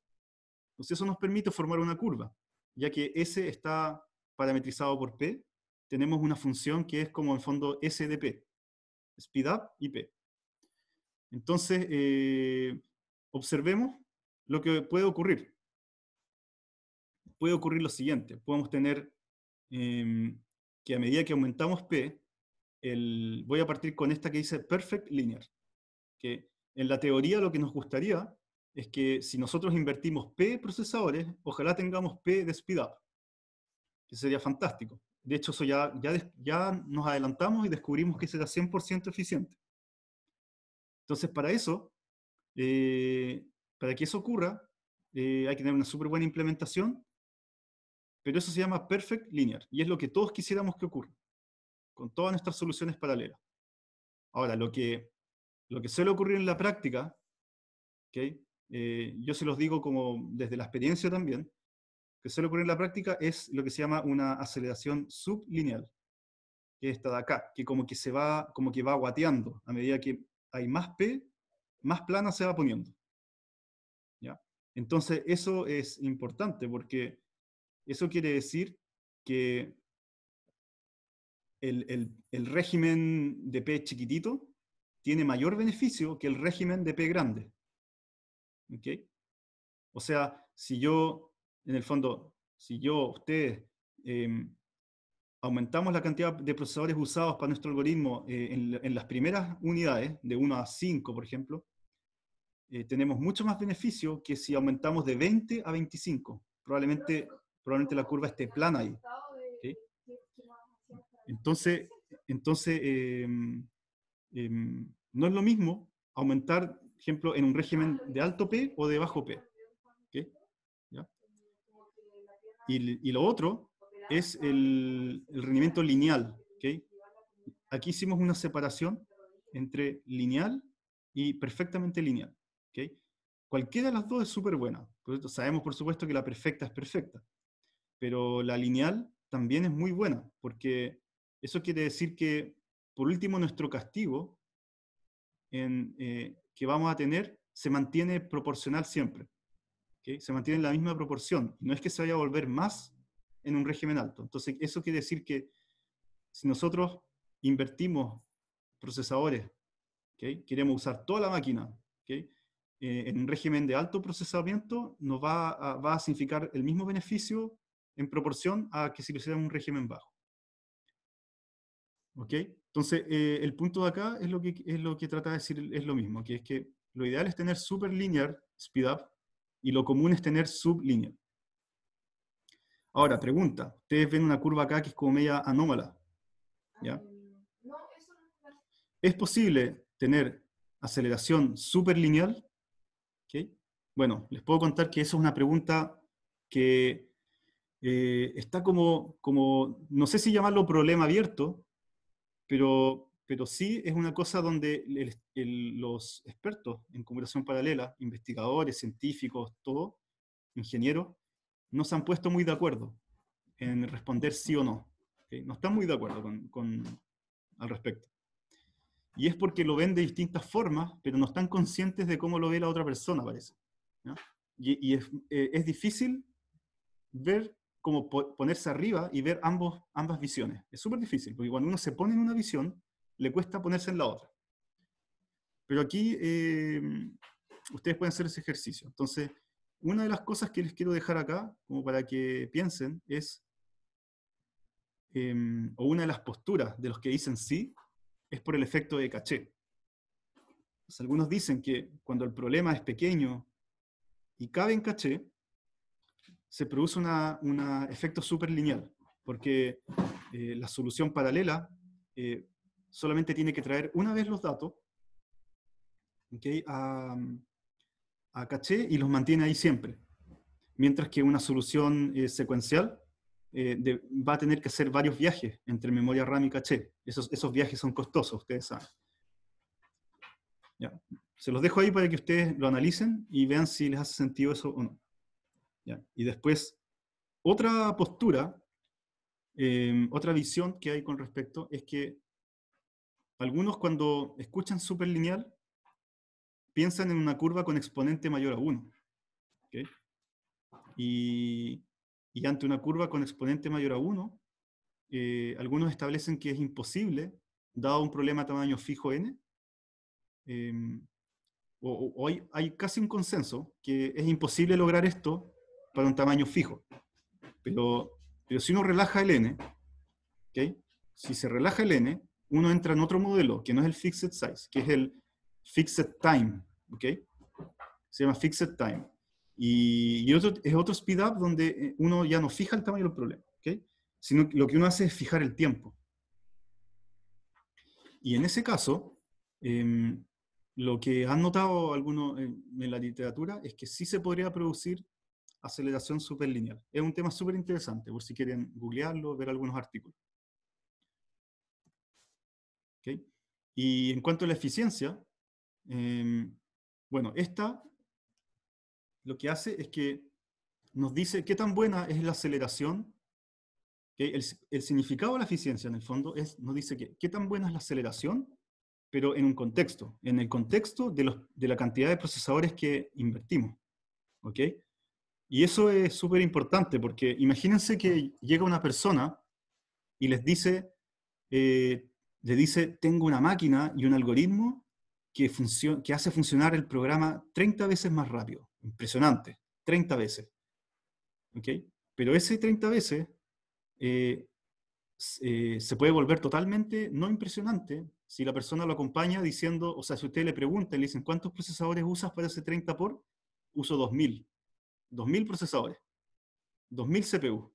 Entonces eso nos permite formar una curva, ya que S está parametrizado por P, tenemos una función que es como en fondo S de P, speed up y P. Entonces, eh, observemos lo que puede ocurrir. Puede ocurrir lo siguiente, podemos tener em, que a medida que aumentamos P, voy a partir con esta que dice perfect linear, que en la teoría lo que nos gustaría es que si nosotros invertimos P procesadores, ojalá tengamos P de up. que sería fantástico. De hecho, eso ya, ya, ya nos adelantamos y descubrimos que será 100% eficiente. Entonces, para eso, eh, para que eso ocurra, eh, hay que tener una súper buena implementación, pero eso se llama perfect linear, y es lo que todos quisiéramos que ocurra con todas nuestras soluciones paralelas. Ahora, lo que, lo que suele ocurrir en la práctica, eh, yo se los digo como desde la experiencia también, que suele ocurrir en la práctica es lo que se llama una aceleración sublineal, que es esta de acá, que como que se va, como que va guateando a medida que hay más P, más plana se va poniendo. ¿Ya? Entonces, eso es importante porque eso quiere decir que el, el, régimen de P chiquitito tiene mayor beneficio que el régimen de P grande. ¿Okay? O sea, si yo, en el fondo, si yo, ustedes, em, aumentamos la cantidad de procesadores usados para nuestro algoritmo eh, en, las primeras unidades, de 1 a 5, por ejemplo, eh, tenemos mucho más beneficio que si aumentamos de 20 a 25. Probablemente, probablemente la curva esté plana ahí. Entonces, entonces em, em, no es lo mismo aumentar, por ejemplo, en un régimen de alto P o de bajo P. Y, y, lo otro es el, rendimiento lineal. ¿okay? Aquí hicimos una separación entre lineal y perfectamente lineal. ¿okay? Cualquiera de las dos es súper buena. Sabemos, por supuesto, que la perfecta es perfecta, pero la lineal también es muy buena, porque eso quiere decir que, por último, nuestro castigo eh, que vamos a tener se mantiene proporcional siempre. ¿okay? Se mantiene en la misma proporción. No es que se vaya a volver más en un régimen alto. Entonces, eso quiere decir que si nosotros invertimos procesadores, ¿okay? queremos usar toda la máquina, eh, en un régimen de alto procesamiento nos va a, significar el mismo beneficio en proporción a que si lo en un régimen bajo. ¿Ok? Entonces, eh, el punto de acá es lo, que, es lo que trata de decir, es lo mismo, que es que lo ideal es tener super linear speed up y lo común es tener sublinear. Ahora, pregunta, ustedes ven una curva acá que es como media anómala, ¿ya? Ah, es... posible tener aceleración superlineal, ¿Okay? Bueno, les puedo contar que eso es una pregunta que eh, está como, como, no sé si llamarlo problema abierto, pero, pero sí es una cosa donde los expertos en computación paralela, investigadores, científicos, todo, ingenieros, no se han puesto muy de acuerdo en responder sí o no. No están muy de acuerdo con, al respecto. Y es porque lo ven de distintas formas, pero no están conscientes de cómo lo ve la otra persona, parece. Y, es, eh, es, difícil ver como ponerse arriba y ver ambos, ambas visiones. Es súper difícil, porque cuando uno se pone en una visión, le cuesta ponerse en la otra. Pero aquí eh, ustedes pueden hacer ese ejercicio. Entonces, una de las cosas que les quiero dejar acá, como para que piensen, es, em, o una de las posturas de los que dicen sí, es por el efecto de caché. algunos dicen que cuando el problema es pequeño y cabe en caché, se produce un efecto súper lineal, porque eh, la solución paralela eh, solamente tiene que traer una vez los datos a, caché y los mantiene ahí siempre. Mientras que una solución eh, secuencial va a tener que hacer varios viajes entre memoria RAM y caché. Esos, esos viajes son costosos, ustedes saben. Se los dejo ahí para que ustedes lo analicen y vean si les hace sentido eso o no. Y después, otra postura, em, otra visión que hay con respecto es que algunos cuando escuchan superlineal piensan en una curva con exponente mayor a 1. Y, ante una curva con exponente mayor a 1, eh, algunos establecen que es imposible, dado un problema tamaño fijo n, em, o, hay, casi un consenso que es imposible lograr esto para un tamaño fijo. Pero, si uno relaja el n, ¿okay? si se relaja el n, uno entra en otro modelo, que no es el fixed size, que es el fixed time. ¿okay? Se llama fixed time. Y, otro, es otro speed up donde eh, uno ya no fija el tamaño del problema, ¿okay? sino lo que uno hace es fijar el tiempo. Y en ese caso, em, lo que han notado algunos en, eh, en, la literatura es que sí se podría producir aceleración superlineal. Es un tema súper interesante, por si quieren googlearlo, ver algunos artículos. ¿Okay? Y en cuanto a la eficiencia, em, bueno, esta lo que hace es que nos dice qué tan buena es la aceleración. El, significado de la eficiencia, en el fondo, es, nos dice qué tan buena es la aceleración, pero en un contexto, en el contexto de, los, de la cantidad de procesadores que invertimos. ¿okay? Y eso es súper importante porque imagínense que llega una persona y les dice, eh, dice, tengo una máquina y un algoritmo que, hace funcionar el programa 30 veces más rápido. Impresionante, 30 veces. okay Pero ese 30 veces eh, eh, se puede volver totalmente no impresionante si la persona lo acompaña diciendo, o sea, si usted le pregunta, le dicen, ¿cuántos procesadores usas para ese 30 por? Uso 2000. 2.000 procesadores, 2.000 CPU.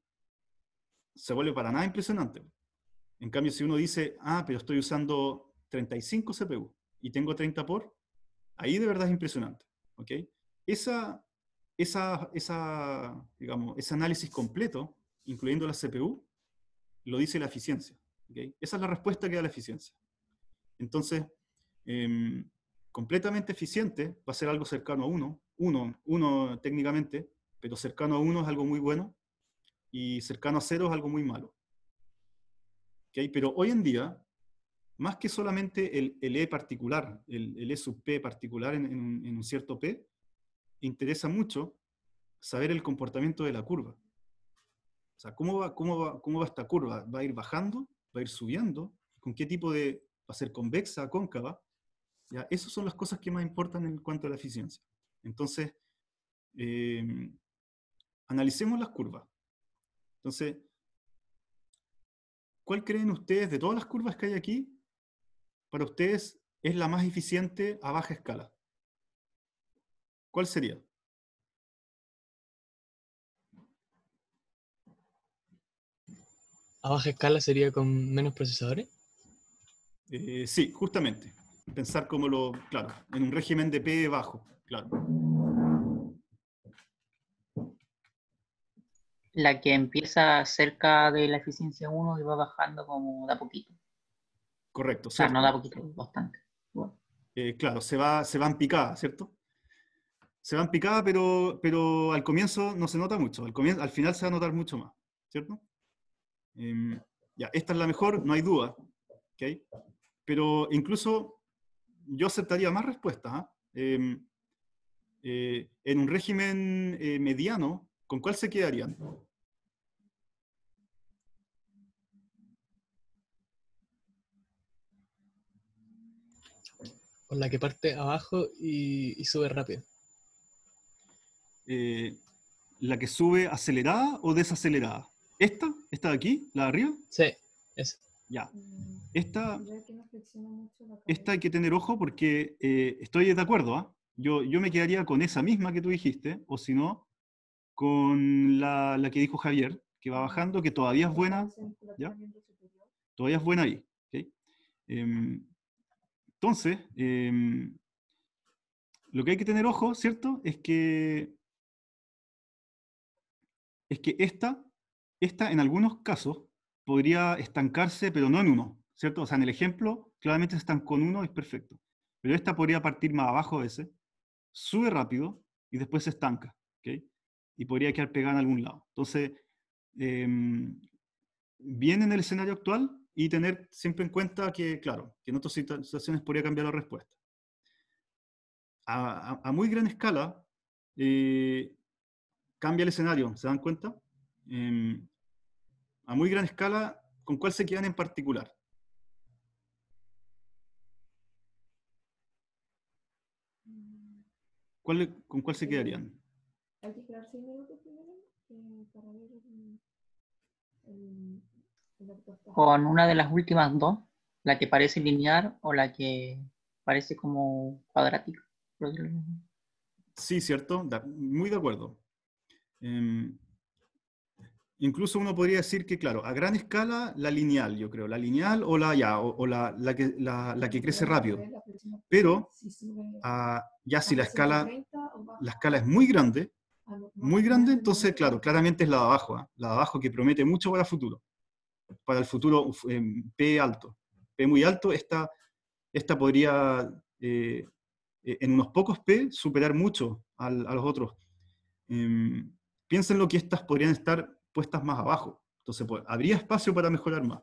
Se vuelve para nada impresionante. En cambio, si uno dice, ah, pero estoy usando 35 CPU y tengo 30 por, ahí de verdad es impresionante. ¿ok? Esa, esa, esa, digamos, ese análisis completo, incluyendo la CPU, lo dice la eficiencia. Esa es la respuesta que da la eficiencia. Entonces, em, completamente eficiente va a ser algo cercano a uno uno, técnicamente, pero cercano a uno es algo muy bueno y cercano a cero es algo muy malo. ¿Okay? Pero hoy en día, más que solamente el, el E particular, el, el, E sub P particular en, en, un, cierto P, interesa mucho saber el comportamiento de la curva. O sea, ¿cómo va, cómo va, cómo va esta curva? ¿Va a ir bajando? ¿Va a ir subiendo? ¿Con qué tipo de... va a ser convexa, cóncava? ¿Ya? Esas son las cosas que más importan en cuanto a la eficiencia. Entonces, em, analicemos las curvas. Entonces, ¿cuál creen ustedes de todas las curvas que hay aquí? Para ustedes es la más eficiente a baja escala. ¿Cuál sería? ¿A baja escala sería con menos procesadores? Eh, sí, justamente. Pensar como lo, claro, en un régimen de P bajo. La que empieza cerca de la eficiencia 1 y va bajando como da poquito. Correcto. O sea, no da poquito, bastante. Eh, claro, se va, se van picadas, ¿cierto? Se van picadas, pero, pero al comienzo no se nota mucho. Al, final se va a notar mucho más, ¿cierto? Em, ya, esta es la mejor, no hay duda. ¿okay? Pero incluso yo aceptaría más respuestas. ¿ah? Em, eh, en un régimen eh, mediano, ¿con cuál se quedarían? Con la que parte abajo y, sube rápido. Eh, ¿La que sube acelerada o desacelerada? ¿Esta? ¿Esta de aquí? ¿La de arriba? Sí, esa. Ya. Mm, esta, esta hay que tener ojo porque estoy de acuerdo, ¿ah? Yo, me quedaría con esa misma que tú dijiste, o si no, con la, que dijo Javier, que va bajando, que todavía es buena. Todavía es buena ahí. Em, entonces, em, lo que hay que tener ojo, ¿cierto? Es que, es que esta, esta en algunos casos podría estancarse, pero no en uno, ¿cierto? O sea, en el ejemplo, claramente se estancó en uno, es perfecto. Pero esta podría partir más abajo de ese sube rápido y después se estanca, Y podría quedar pegada en algún lado. Entonces, em, bien en el escenario actual y tener siempre en cuenta que, claro, que en otras situaciones podría cambiar la respuesta. A, muy gran escala, eh, cambia el escenario, ¿se dan cuenta? Em, a muy gran escala, ¿con cuál se quedan en particular? ¿Con cuál se quedarían? Con una de las últimas dos, la que parece lineal o la que parece como cuadrática. Sí, cierto, muy de acuerdo. Em, Incluso uno podría decir que, claro, a gran escala, la lineal, yo creo, la lineal o la ya, o, la, que, crece rápido. Pero ah, ya si la escala, la escala es muy grande, muy grande, entonces, claro, claramente es la de abajo, ¿ah? la de abajo que promete mucho para el futuro, para el futuro P alto. P muy alto, esta, esta podría, eh, eh, en unos pocos P, superar mucho a los otros. Em, piensen lo que estas podrían estar puestas más abajo. Entonces, pues, habría espacio para mejorar más.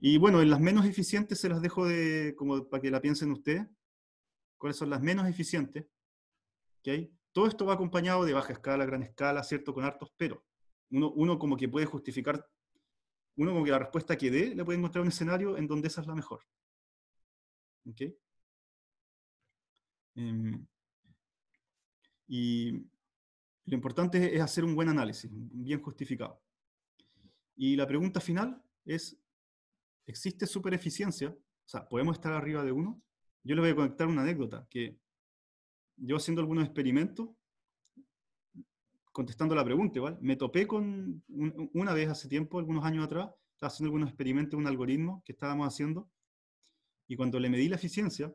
Y bueno, en las menos eficientes se las dejo de, como para que la piensen ustedes. ¿Cuáles son las menos eficientes? Todo esto va acompañado de baja escala, gran escala, ¿cierto? Con hartos pero. Uno, como que puede justificar, uno como que la respuesta que dé le puede encontrar un escenario en donde esa es la mejor. Em, y lo importante es hacer un buen análisis, bien justificado. Y la pregunta final es, ¿existe supereficiencia? O sea, ¿podemos estar arriba de uno? Yo le voy a conectar una anécdota, que yo haciendo algunos experimentos, contestando la pregunta, ¿vale? Me topé con, una vez hace tiempo, algunos años atrás, estaba haciendo algunos experimentos, un algoritmo que estábamos haciendo, y cuando le medí la eficiencia,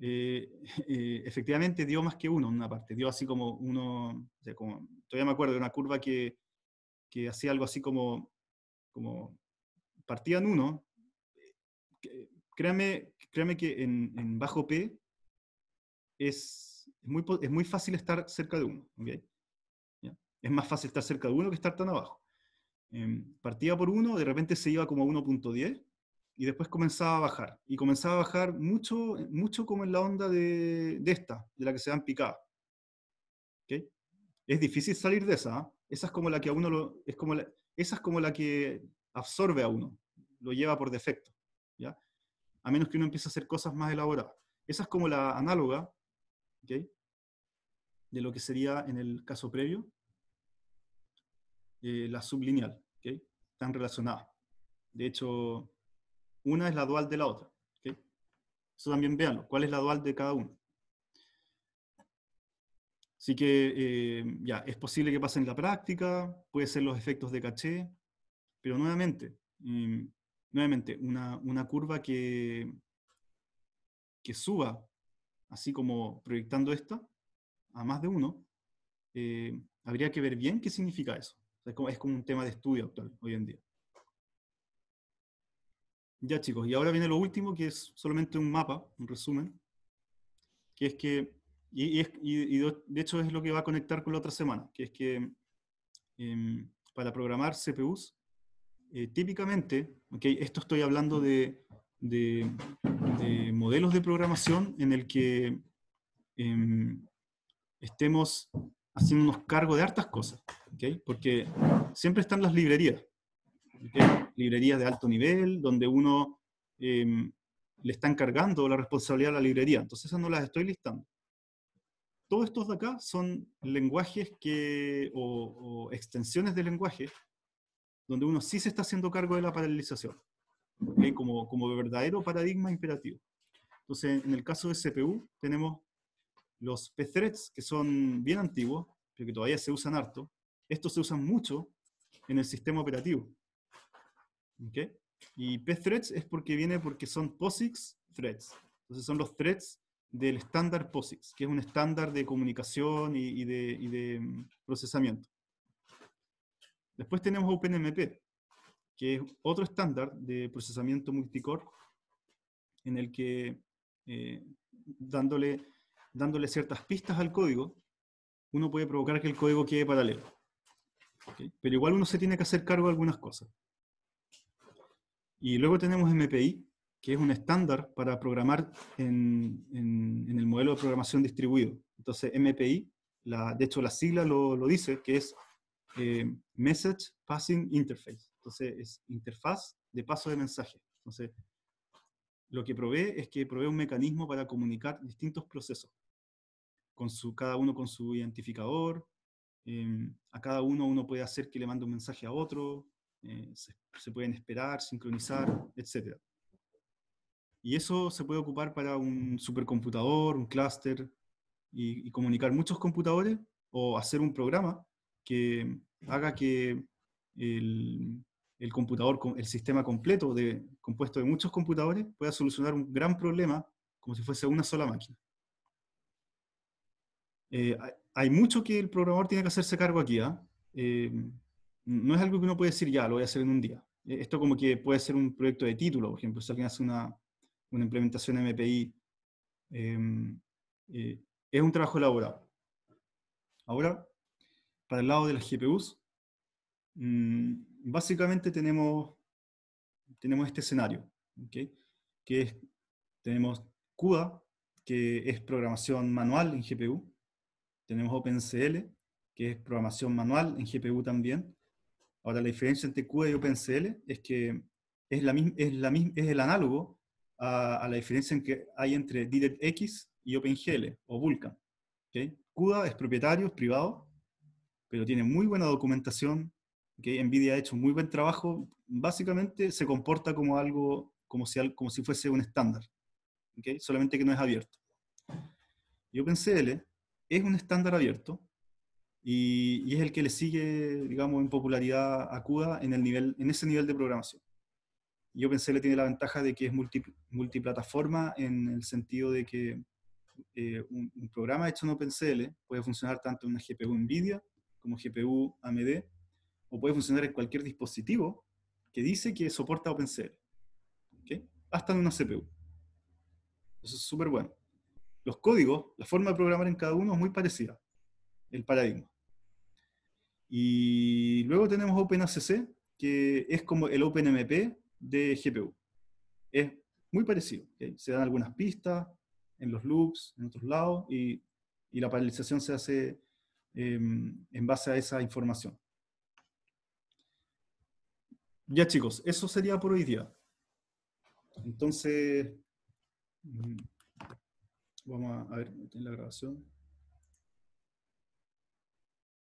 eh, [laughs] eh, efectivamente dio más que uno en una parte, dio así como uno, como, todavía me acuerdo de una curva que, que hacía algo así como, como partían uno, créame créanme, que en, bajo P es muy, es muy fácil estar cerca de uno, ¿Ya? Es más fácil estar cerca de uno que estar tan abajo. Em, partía por uno, de repente se iba como a 1.10 y después comenzaba a bajar. Y comenzaba a bajar mucho, eh, mucho como en la onda de, esta, de la que se dan picadas. ¿Okay? Es difícil salir de esa. ¿ah? Esa es como la que a uno es como esa es como la que absorbe a uno, lo lleva por defecto. ¿ya? A menos que uno empiece a hacer cosas más elaboradas. Esa es como la análoga de lo que sería en el caso previo eh, la sublineal. ¿okay? Están relacionadas. De hecho, una es la dual de la otra. Eso también véanlo. ¿Cuál es la dual de cada uno? Así que eh, ya, es posible que pase en la práctica, puede ser los efectos de caché, pero nuevamente, mm, nuevamente una, una, curva que, que suba, así como proyectando esta, a más de uno, eh, habría que ver bien qué significa eso. es como un tema de estudio actual, hoy en día. Ya chicos, y ahora viene lo último, que es solamente un mapa, un resumen, que es que, y, de hecho es lo que va a conectar con la otra semana, que es que em, para programar CPUs, eh, típicamente, esto estoy hablando de, de, modelos de programación en el que em, estemos haciéndonos cargo de hartas cosas, porque siempre están las librerías librerías de alto nivel, donde uno em, le está encargando la responsabilidad a la librería. Entonces esas no las estoy listando. Todos estos de acá son lenguajes que, o, extensiones de lenguaje, donde uno sí se está haciendo cargo de la paralelización, como, como verdadero paradigma imperativo. Entonces, en el caso de CPU, tenemos los pthreads, que son bien antiguos, pero que todavía se usan harto. Estos se usan mucho en el sistema operativo. ¿Okay? Y pthreads es porque viene porque son POSIX threads. Entonces son los threads del estándar POSIX, que es un estándar de comunicación y, de, mm, procesamiento. Después tenemos OpenMP, que es otro estándar de procesamiento multicore, en el que eh, dándole, dándole ciertas pistas al código, uno puede provocar que el código quede paralelo. Pero igual uno se tiene que hacer cargo de algunas cosas. Y luego tenemos MPI, que es un estándar para programar en, el modelo de programación distribuido. Entonces, MPI, la, de hecho la sigla lo, dice, que es eh, Message Passing Interface. Entonces, es interfaz de paso de mensaje. Entonces, lo que provee es que provee un mecanismo para comunicar distintos procesos, con su, cada uno con su identificador, em, a cada uno uno puede hacer que le mande un mensaje a otro, eh, se, pueden esperar, sincronizar, etc. Y eso se puede ocupar para un supercomputador, un clúster, y, comunicar muchos computadores o hacer un programa que haga que el, el computador, el sistema completo de, compuesto de muchos computadores pueda solucionar un gran problema como si fuese una sola máquina. Eh, hay mucho que el programador tiene que hacerse cargo aquí. ¿ah? ¿eh? no es algo que uno puede decir, ya, lo voy a hacer en un día. Eh, esto como que puede ser un proyecto de título, por ejemplo, si alguien hace una, implementación MPI, em, eh, es un trabajo elaborado. Ahora, para el lado de las GPUs, mm, básicamente tenemos, tenemos este escenario, que tenemos CUDA, que es programación manual en GPU, tenemos OpenCL, que es programación manual en GPU también, Ahora, la diferencia entre CUDA y OpenCL es que es, la es, la misma, es el análogo a, la diferencia en que hay entre DirectX y OpenGL o Vulkan. CUDA es propietario, es privado, pero tiene muy buena documentación. ¿okay? NVIDIA ha hecho muy buen trabajo. Básicamente se comporta como algo, como si, como si fuese un estándar, solamente que no es abierto. Y OpenCL es un estándar abierto, y, es el que le sigue, digamos, en popularidad a CUDA en, el nivel, en ese nivel de programación. Yo OpenCL tiene la ventaja de que es multiplataforma en el sentido de que eh, un, programa hecho en OpenCL puede funcionar tanto en una GPU NVIDIA como GPU AMD, o puede funcionar en cualquier dispositivo que dice que soporta OpenCL. Hasta en una CPU. Eso es súper bueno. Los códigos, la forma de programar en cada uno es muy parecida, el paradigma. Y luego tenemos OpenACC, que es como el OpenMP de GPU. Es muy parecido. Se dan algunas pistas en los loops, en otros lados, y, la paralización se hace em, en base a esa información. Ya chicos, eso sería por hoy día. Entonces, mm, vamos a ver en la grabación.